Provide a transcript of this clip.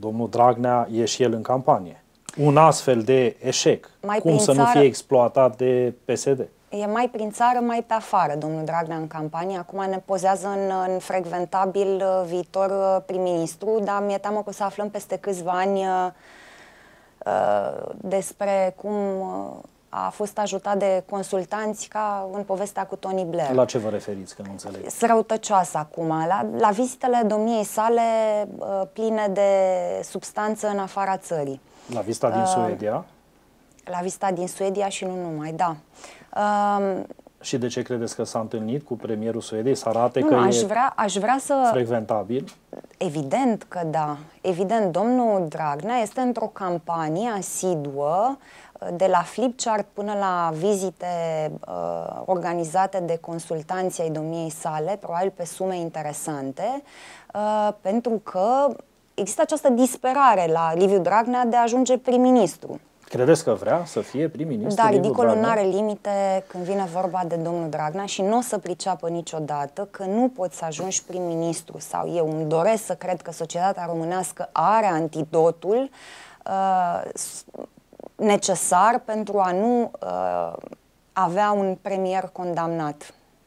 domnul Dragnea e și el în campanie. Un astfel de eșec, mai cum să țară... nu fie exploatat de PSD? E mai prin țară, mai pe afară, domnul Dragnea, în campanie. Acum ne pozează în, în frecventabil uh, viitor uh, prim-ministru, dar mi-e teamă că o să aflăm peste câțiva ani uh, uh despre cum a fost ajutat de consultanți ca în povestea cu Tony Blair. La ce vă referiți, că nu înțeleg? Srăutăcioasă acum, la, la vizitele domniei sale uh, pline de substanță în afara țării. La vista din uh, Suedia? La vista din Suedia și nu numai, da. Uh, și de ce credeți că s-a întâlnit cu premierul Suediei? Să arate nu, că aș e vrea, aș vrea să, frecventabil? Evident că da. Evident, domnul Dragnea este într-o campanie asiduă uh, de la Flipchart până la vizite uh, organizate de consultanții ai domniei sale, probabil pe sume interesante, uh, pentru că există această disperare la Liviu Dragnea de a ajunge prim-ministru. Credeți că vrea să fie prim-ministru? Da, ridicolul nu are limite când vine vorba de domnul Dragnea și nu o să priceapă niciodată că nu poți să ajungi prim-ministru sau eu îmi doresc să cred că societatea românească are antidotul uh, necesar pentru a nu uh, avea un premier condamnat.